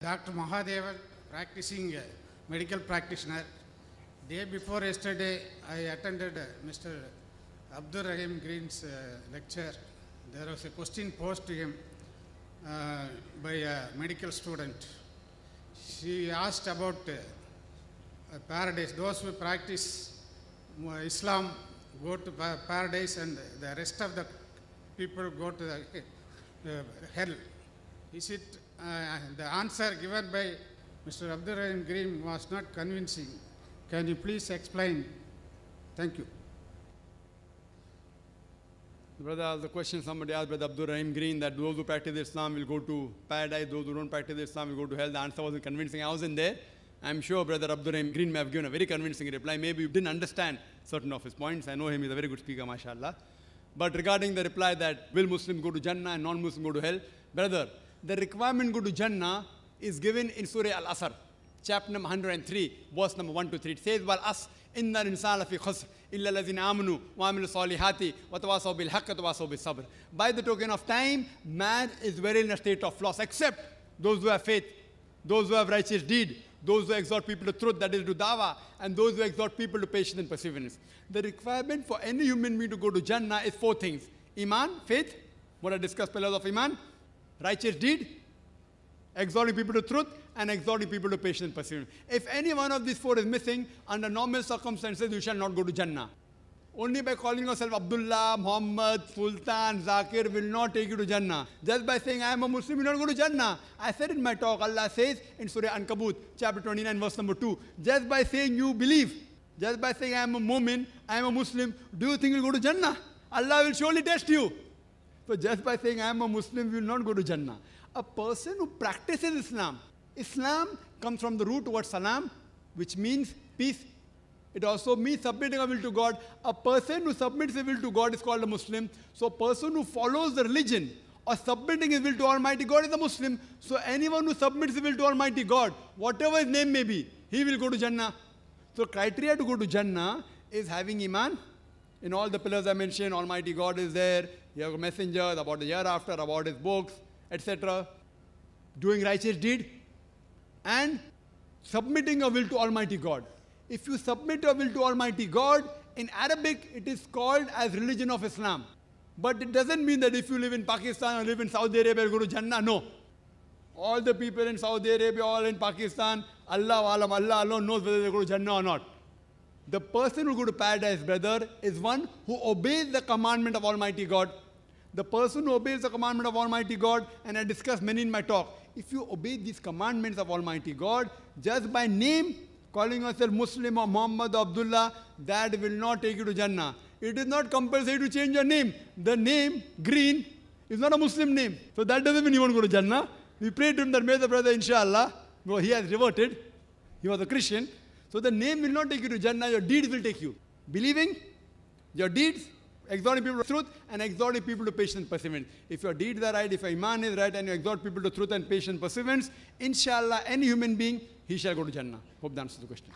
Dr. Mahadevan, practicing uh, medical practitioner. Day before yesterday, I attended uh, Mr. Abdur Rahim Green's uh, lecture. There was a question posed to him uh, by a medical student. She asked about uh, paradise. Those who practice Islam go to paradise and the rest of the people go to the, uh, hell is it, uh, the answer given by Mr. Abdurrahim Green was not convincing. Can you please explain? Thank you. Brother, the question somebody asked Brother Abdurrahim Green that those who practice Islam will go to paradise, those who don't practice Islam will go to hell. The answer wasn't convincing. I wasn't there. I'm sure Brother Abdurrahim Green may have given a very convincing reply. Maybe you didn't understand certain of his points. I know him, he's a very good speaker, mashallah. But regarding the reply that will Muslim go to Jannah and non-Muslim go to hell, brother, the requirement to go to Jannah is given in Surah Al-Asr, chapter number 103, verse number 1 to 3. It says, while us, إِنَّ الْإِنسَانَ فِي خُسْرٍ إِلَّا الَّذِينَ wa وَعَمِلُوا الصَّالِحَاتِ وَتَوَاصَوْا بِالْحَقِّ وَتَوَاصَوْا sabr." By the token of time, man is very in a state of loss, except those who have faith, those who have righteous deed, those who exhort people to truth, that is to dawa, and those who exhort people to patience and perseverance. The requirement for any human being to go to Jannah is four things. Iman, faith, what I discussed pillars of Iman, righteous deed, exhorting people to truth, and exhorting people to patience and perseverance. If any one of these four is missing, under normal circumstances, you shall not go to Jannah. Only by calling yourself Abdullah, Muhammad, Sultan, Zakir will not take you to Jannah. Just by saying, I am a Muslim, you will not go to Jannah. I said in my talk, Allah says in Surah Ankabut, chapter 29, verse number 2, just by saying you believe, just by saying I am a Muslim, I am a Muslim, do you think you'll go to Jannah? Allah will surely test you. So just by saying I am a Muslim, you will not go to Jannah. A person who practices Islam, Islam comes from the root word salam, which means peace. It also means submitting a will to God. A person who submits a will to God is called a Muslim. So a person who follows the religion or submitting his will to Almighty God is a Muslim. So anyone who submits his will to Almighty God, whatever his name may be, he will go to Jannah. So criteria to go to Jannah is having Iman. In all the pillars I mentioned, Almighty God is there, you have messengers about the year after, about his books, etc. Doing righteous deed and submitting a will to Almighty God. If you submit a will to Almighty God, in Arabic it is called as religion of Islam. But it doesn't mean that if you live in Pakistan or live in Saudi Arabia, you go to Jannah. No. All the people in Saudi Arabia, all in Pakistan, Allah, Allah, Allah alone knows whether they go to Jannah or not. The person who go to paradise, brother, is one who obeys the commandment of Almighty God the person who obeys the commandment of Almighty God, and I discussed many in my talk, if you obey these commandments of Almighty God, just by name, calling yourself Muslim or Muhammad or Abdullah, that will not take you to Jannah. It is not compulsory to change your name. The name, green, is not a Muslim name. So that doesn't mean you won't go to Jannah. We prayed to him that may the brother, inshallah, well, he has reverted. He was a Christian. So the name will not take you to Jannah, your deeds will take you. Believing, your deeds, exhorting people to truth and exhorting people to patience perseverance. If your deeds are right, if your iman is right, and you exhort people to truth and patience perseverance, inshallah, any human being, he shall go to Jannah. Hope that answers the question.